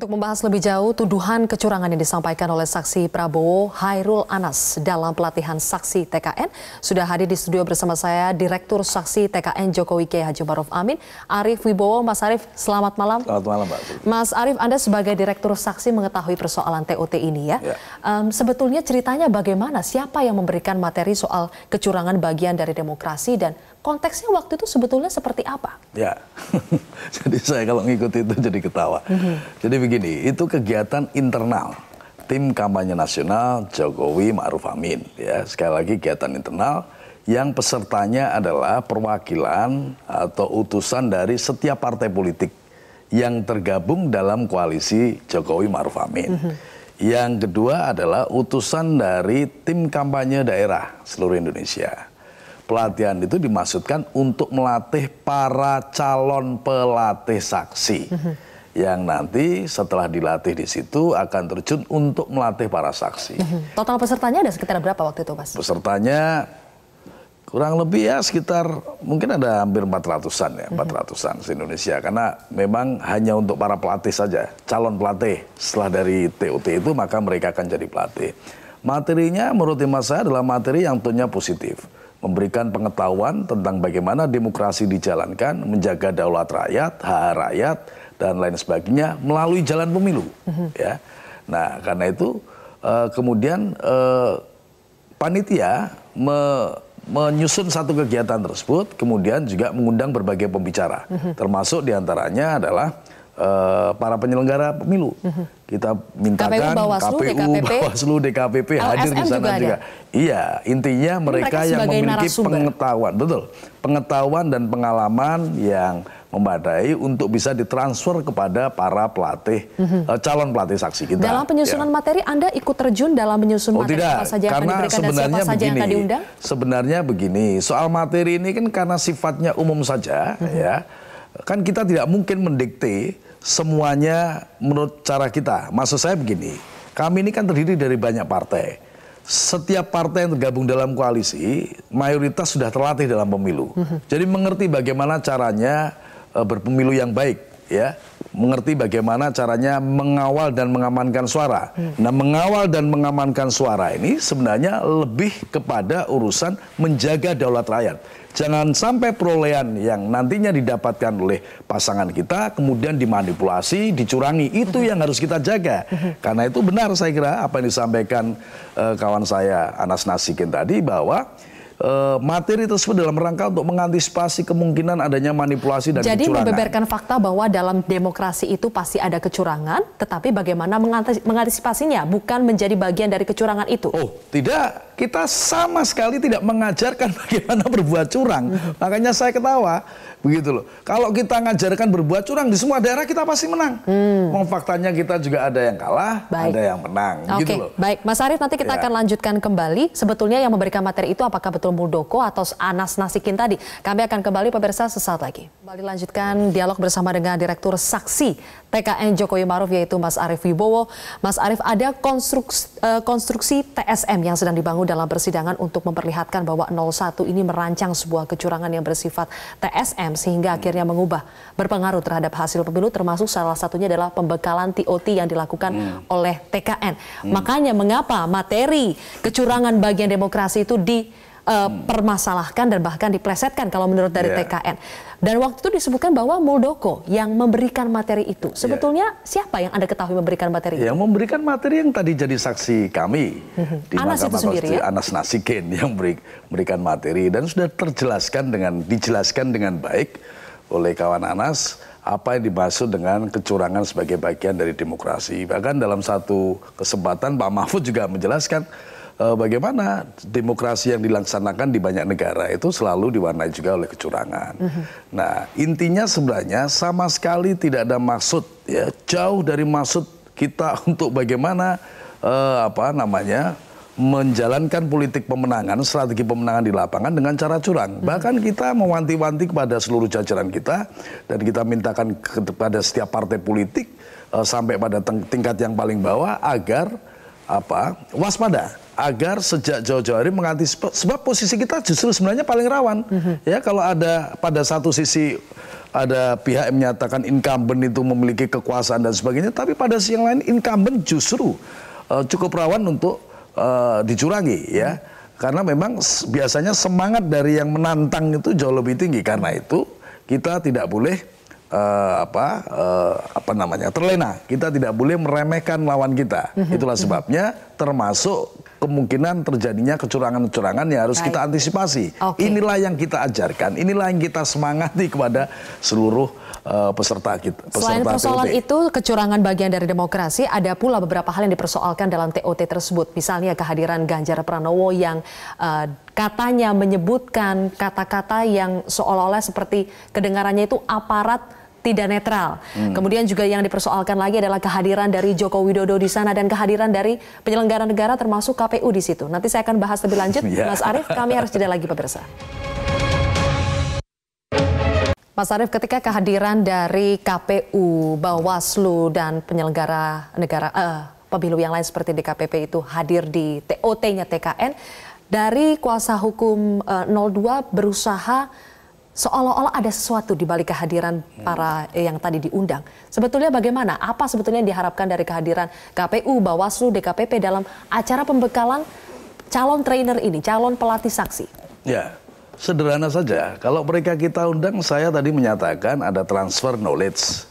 Untuk membahas lebih jauh tuduhan kecurangan yang disampaikan oleh saksi Prabowo Hairul Anas dalam pelatihan saksi TKN, sudah hadir di studio bersama saya Direktur Saksi TKN Jokowi Kiai Haji Maruf Amin, Arif Wibowo. Mas Arif, selamat malam. Selamat malam, Pak. Mas Arif, Anda sebagai Direktur Saksi mengetahui persoalan TOT ini ya. ya. Um, sebetulnya ceritanya bagaimana? Siapa yang memberikan materi soal kecurangan bagian dari demokrasi dan konteksnya waktu itu sebetulnya seperti apa? Ya, jadi saya kalau ngikut itu jadi ketawa. Mm -hmm. Jadi begini, itu kegiatan internal tim kampanye nasional Jokowi Ma'ruf Amin. Ya, sekali lagi kegiatan internal yang pesertanya adalah perwakilan atau utusan dari setiap partai politik yang tergabung dalam koalisi Jokowi Ma'ruf Amin. Mm -hmm. Yang kedua adalah utusan dari tim kampanye daerah seluruh Indonesia. Pelatihan itu dimaksudkan untuk melatih para calon pelatih saksi. Mm -hmm yang nanti setelah dilatih di situ akan terjun untuk melatih para saksi. Mhm. Total pesertanya ada sekitar berapa waktu itu, Mas? Pesertanya kurang lebih ya sekitar mungkin ada hampir 400-an ya, 400-an mhm. se-Indonesia. Karena memang hanya untuk para pelatih saja, calon pelatih. Setelah dari TOT itu maka mereka akan jadi pelatih. Materinya menurut mas saya adalah materi yang tentunya positif. Memberikan pengetahuan tentang bagaimana demokrasi dijalankan, menjaga daulat rakyat, hak rakyat, dan lain sebagainya melalui jalan pemilu mm-hmm. ya nah karena itu uh, kemudian uh, panitia me menyusun satu kegiatan tersebut kemudian juga mengundang berbagai pembicara mm-hmm. termasuk diantaranya adalah eh, para penyelenggara pemilu mm-hmm. kita mintakan KPU Bawaslu, KPU, DKPP, Bawaslu, DKPP hadir di sana juga, juga. iya intinya mereka, mereka yang memiliki narasumber. pengetahuan betul pengetahuan dan pengalaman yang memadai untuk bisa ditransfer kepada para pelatih mm-hmm. calon pelatih saksi kita. Dalam penyusunan ya. materi Anda ikut terjun dalam menyusun oh, materi tidak, apa saja yang karena akan diberikan sebenarnya dan siapa begini, saja yang akan diundang? Sebenarnya begini, soal materi ini kan karena sifatnya umum saja mm-hmm. ya. Kan kita tidak mungkin mendikte semuanya menurut cara kita. Maksud saya begini, kami ini kan terdiri dari banyak partai setiap partai yang tergabung dalam koalisi mayoritas sudah terlatih dalam pemilu. Mm -hmm. Jadi mengerti bagaimana caranya uh, berpemilu yang baik ya mengerti bagaimana caranya mengawal dan mengamankan suara. Hmm. Nah, mengawal dan mengamankan suara ini sebenarnya lebih kepada urusan menjaga daulat rakyat. Jangan sampai perolehan yang nantinya didapatkan oleh pasangan kita kemudian dimanipulasi, dicurangi. Itu hmm. yang harus kita jaga. Hmm. Karena itu benar saya kira apa yang disampaikan uh, kawan saya Anas Nasikin tadi bahwa Eh, materi tersebut dalam rangka untuk mengantisipasi kemungkinan adanya manipulasi dan Jadi kecurangan. Jadi membeberkan fakta bahwa dalam demokrasi itu pasti ada kecurangan, tetapi bagaimana mengantisipasinya bukan menjadi bagian dari kecurangan itu. Oh, tidak kita sama sekali tidak mengajarkan bagaimana berbuat curang. Makanya saya ketawa, begitu loh. Kalau kita ngajarkan berbuat curang di semua daerah kita pasti menang. Hmm. Mau faktanya kita juga ada yang kalah, Baik. ada yang menang, okay. gitu Baik, Mas Arief nanti kita ya. akan lanjutkan kembali. Sebetulnya yang memberikan materi itu apakah betul Muldoko atau Anas Nasikin tadi? Kami akan kembali pemirsa sesaat lagi. Kembali lanjutkan dialog bersama dengan Direktur Saksi TKN Jokowi Maruf yaitu Mas Arief Wibowo. Mas Arief ada eh, konstruksi, konstruksi TSM yang sedang dibangun dalam persidangan untuk memperlihatkan bahwa 01 ini merancang sebuah kecurangan yang bersifat TSM sehingga akhirnya mengubah berpengaruh terhadap hasil pemilu termasuk salah satunya adalah pembekalan TOT yang dilakukan hmm. oleh TKN. Hmm. Makanya mengapa materi kecurangan bagian demokrasi itu di uh, permasalahkan dan bahkan diplesetkan kalau menurut dari yeah. TKN. Dan waktu itu disebutkan bahwa Muldoko yang memberikan materi itu. Iya. Sebetulnya yeah. siapa yang Anda ketahui memberikan materi itu? Yang memberikan materi yang tadi jadi saksi kami. Mhm. Di Anas itu sendiri ya? Anas Nasikin yang beri, memberikan materi. Dan sudah terjelaskan dengan, dijelaskan dengan baik oleh kawan Anas apa yang dimaksud dengan kecurangan sebagai bagian dari demokrasi. Bahkan dalam satu kesempatan Pak Mahfud juga menjelaskan Eh, bagaimana demokrasi yang dilaksanakan di banyak negara itu selalu diwarnai juga oleh kecurangan. Mm -hmm. Nah, intinya sebenarnya sama sekali tidak ada maksud ya jauh dari maksud kita untuk bagaimana uh, apa namanya menjalankan politik pemenangan, strategi pemenangan di lapangan dengan cara curang. Hmm. Bahkan kita mewanti-wanti kepada seluruh jajaran kita dan kita mintakan kepada setiap partai politik uh, sampai pada tingkat yang paling bawah agar apa waspada agar sejak jauh-jauh hari mengantisipasi sebab posisi kita justru sebenarnya paling rawan mm-hmm. ya kalau ada pada satu sisi ada pihak yang menyatakan incumbent itu memiliki kekuasaan dan sebagainya tapi pada sisi yang lain incumbent justru uh, cukup rawan untuk uh, dicurangi ya karena memang biasanya semangat dari yang menantang itu jauh lebih tinggi karena itu kita tidak boleh uh, apa uh, apa namanya terlena kita tidak boleh meremehkan lawan kita mhm, itulah mhm. sebabnya termasuk kemungkinan terjadinya kecurangan-kecurangan yang harus Baik. kita antisipasi. Okay. Inilah yang kita ajarkan, inilah yang kita semangati kepada seluruh uh, peserta kita. Peserta Selain persoalan PLT. itu, kecurangan bagian dari demokrasi, ada pula beberapa hal yang dipersoalkan dalam TOT tersebut. Misalnya kehadiran Ganjar Pranowo yang uh, katanya menyebutkan kata-kata yang seolah-olah seperti kedengarannya itu aparat tidak netral. Hmm. Kemudian juga yang dipersoalkan lagi adalah kehadiran dari Joko Widodo di sana dan kehadiran dari penyelenggara negara termasuk KPU di situ. Nanti saya akan bahas lebih lanjut, yeah. Mas Arief. Kami harus jeda lagi pemirsa. Mas Arief, ketika kehadiran dari KPU, Bawaslu dan penyelenggara negara eh, pemilu yang lain seperti DKPP itu hadir di TOT-nya TKN, dari kuasa hukum eh, 02 berusaha seolah-olah ada sesuatu di balik kehadiran para eh, yang tadi diundang. Sebetulnya bagaimana? Apa sebetulnya yang diharapkan dari kehadiran KPU, Bawaslu, DKPP dalam acara pembekalan calon trainer ini, calon pelatih saksi? Ya, sederhana saja. Kalau mereka kita undang, saya tadi menyatakan ada transfer knowledge,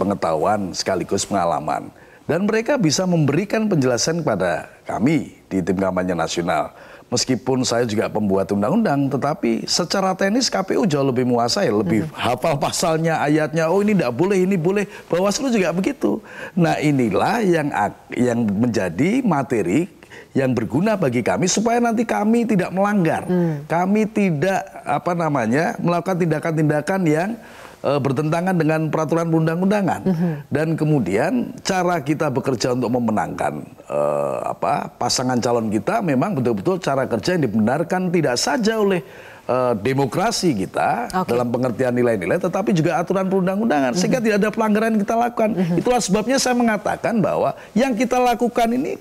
pengetahuan sekaligus pengalaman. Dan mereka bisa memberikan penjelasan kepada kami di tim kampanye nasional meskipun saya juga pembuat undang-undang, tetapi secara teknis KPU jauh lebih menguasai, lebih hmm. hafal pasalnya, ayatnya, oh ini tidak boleh, ini boleh. Bawaslu juga begitu. Nah inilah yang yang menjadi materi yang berguna bagi kami supaya nanti kami tidak melanggar, hmm. kami tidak apa namanya melakukan tindakan-tindakan yang uh, bertentangan dengan peraturan perundang-undangan mm -hmm. dan kemudian cara kita bekerja untuk memenangkan uh, apa pasangan calon kita memang betul-betul cara kerja yang dibenarkan tidak saja oleh uh, demokrasi kita okay. dalam pengertian nilai-nilai tetapi juga aturan perundang-undangan mm -hmm. sehingga mhm. tidak ada pelanggaran yang kita lakukan mm -hmm. itulah sebabnya saya mengatakan bahwa yang kita lakukan ini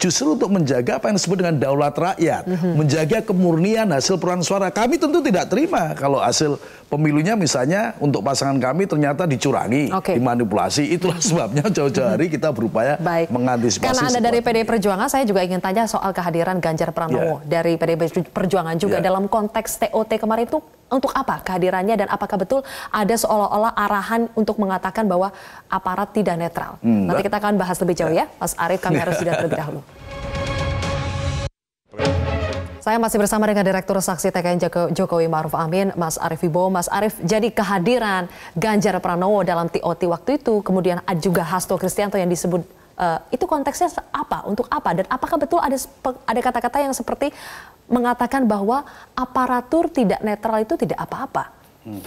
justru untuk menjaga apa yang disebut dengan daulat rakyat, mm -hmm. menjaga kemurnian hasil peran suara. Kami tentu tidak terima kalau hasil pemilunya misalnya untuk pasangan kami ternyata dicurangi, okay. dimanipulasi. Itulah sebabnya jauh-jauh hari kita berupaya Baik. mengantisipasi. Karena Anda dari pd Perjuangan, saya juga ingin tanya soal kehadiran Ganjar Pranowo yeah. dari pd Perjuangan juga yeah. dalam konteks TOT kemarin itu untuk apa kehadirannya dan apakah betul ada seolah-olah arahan untuk mengatakan bahwa aparat tidak netral. Hmm, Nanti nah. kita akan bahas lebih jauh ya, Mas Arief kami harus tidak terlebih dahulu. Saya masih bersama dengan Direktur Saksi TKN Jokowi Maruf Amin, Mas Arief Ibo. Mas Arief, jadi kehadiran Ganjar Pranowo dalam TOT waktu itu, kemudian juga Hasto Kristianto yang disebut Uh, itu konteksnya apa untuk apa dan apakah betul ada ada kata-kata yang seperti mengatakan bahwa aparatur tidak netral itu tidak apa-apa. Hmm.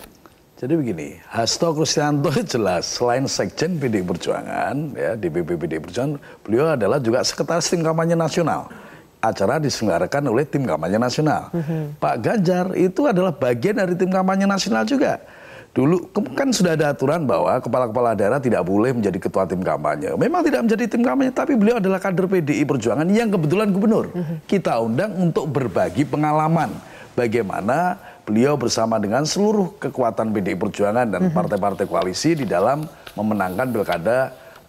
Jadi begini, Hasto Kristianto jelas selain sekjen PD Perjuangan, ya di BPPD Perjuangan, beliau adalah juga sekretaris tim kampanye nasional. Acara diselenggarakan oleh tim kampanye nasional. Mm -hmm. Pak Ganjar itu adalah bagian dari tim kampanye nasional juga dulu kan sudah ada aturan bahwa kepala-kepala daerah tidak boleh menjadi ketua tim kampanye. Memang tidak menjadi tim kampanye, tapi beliau adalah kader PDI Perjuangan yang kebetulan gubernur. Kita undang untuk berbagi pengalaman bagaimana beliau bersama dengan seluruh kekuatan PDI Perjuangan dan partai-partai koalisi di dalam memenangkan pilkada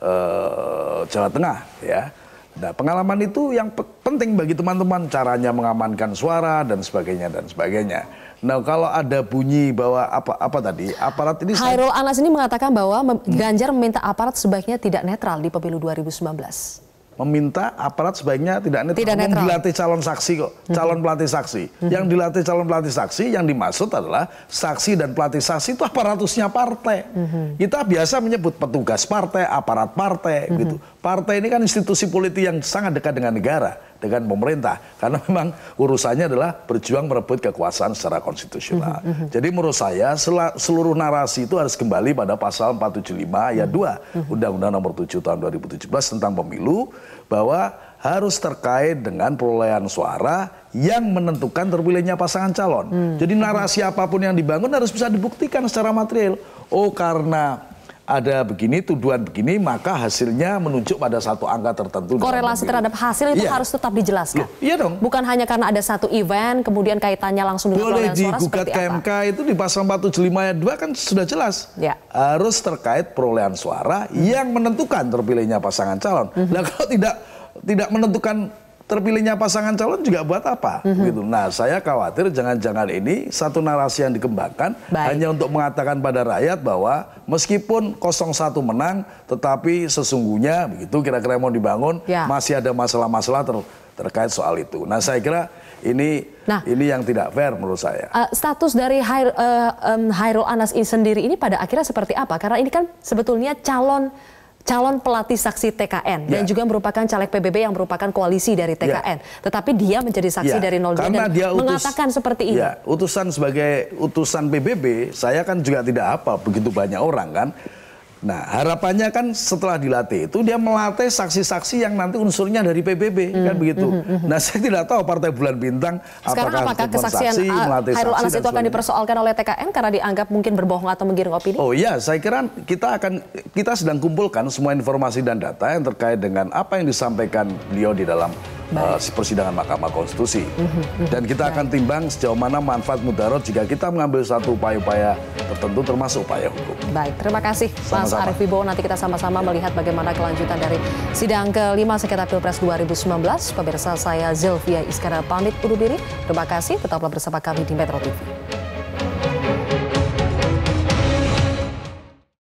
uh, Jawa Tengah ya. Nah, pengalaman itu yang penting bagi teman-teman caranya mengamankan suara dan sebagainya dan sebagainya. Nah, kalau ada bunyi bahwa apa apa tadi aparat ini Hairul Anas ini mengatakan bahwa Ganjar meminta aparat sebaiknya tidak netral di pemilu 2019 meminta aparat sebaiknya tidak netral. Tidak netral. dilatih calon saksi kok, calon pelatih saksi. Hmm. Yang dilatih calon pelatih saksi yang dimaksud adalah saksi dan pelatih saksi itu aparatusnya partai. Hmm. Kita biasa menyebut petugas partai, aparat partai hmm. gitu. Partai ini kan institusi politik yang sangat dekat dengan negara dengan pemerintah karena memang urusannya adalah berjuang merebut kekuasaan secara konstitusional. Mm -hmm. Jadi menurut saya seluruh narasi itu harus kembali pada pasal 475 ayat 2 mm -hmm. Undang-Undang Nomor 7 tahun 2017 tentang pemilu bahwa harus terkait dengan perolehan suara yang menentukan terpilihnya pasangan calon. -hmm. Jadi mhm. narasi apapun yang dibangun harus bisa dibuktikan secara material. Oh karena ada begini tuduhan begini maka hasilnya menunjuk pada satu angka tertentu. Korelasi terhadap hasil itu ya. harus tetap dijelaskan. Loh, iya dong. Bukan hanya karena ada satu event kemudian kaitannya langsung dengan Boleh perolehan suara digugat KMK itu di pasal 475 ayat 2 kan sudah jelas. Ya. Harus terkait perolehan suara hmm. yang menentukan terpilihnya pasangan calon. Hmm. Nah, kalau tidak tidak menentukan terpilihnya pasangan calon juga buat apa mm-hmm. gitu. Nah, saya khawatir jangan-jangan ini satu narasi yang dikembangkan Baik. hanya untuk mengatakan pada rakyat bahwa meskipun 01 menang tetapi sesungguhnya begitu kira-kira mau dibangun ya. masih ada masalah-masalah ter terkait soal itu. Nah, saya kira ini nah, ini yang tidak fair menurut saya. Uh, status dari Hairul uh, eh, um, Hairul Anas sendiri ini pada akhirnya seperti apa? Karena ini kan sebetulnya calon calon pelatih saksi TKN yeah. dan ya. juga merupakan caleg PBB yang merupakan koalisi dari ya. TKN. Yeah. Tetapi dia menjadi saksi yeah. dari 02 Karena dan dia utus, mengatakan seperti ini. Yeah. Utusan sebagai utusan PBB, saya kan juga tidak apa begitu banyak orang kan. Nah, harapannya kan setelah dilatih itu dia melatih saksi-saksi yang nanti unsurnya dari PBB mm, kan begitu. Mm, Hmm. Nah, saya tidak tahu Partai Bulan Bintang Sekarang apakah, apakah kesaksian saksi, ah, melatih Hairul Anas itu akan dipersoalkan oleh TKN karena dianggap mungkin berbohong atau menggiring opini? Oh iya, saya kira kita akan kita sedang kumpulkan semua informasi dan data yang terkait dengan apa yang disampaikan beliau di dalam Eh, Baik. uh, persidangan Mahkamah Konstitusi. Mm -hmm. Dan kita ya. akan timbang sejauh mana manfaat mudarat jika kita mengambil satu upaya-upaya tertentu termasuk upaya hukum. Baik, terima kasih sama -sama. Mas Arief Wibowo. Nanti kita sama-sama ya. melihat bagaimana kelanjutan dari sidang ke kelima sekitar Pilpres 2019. Pemirsa saya Zilvia Iskara pamit undur diri. Terima kasih, tetaplah bersama kami di Metro TV.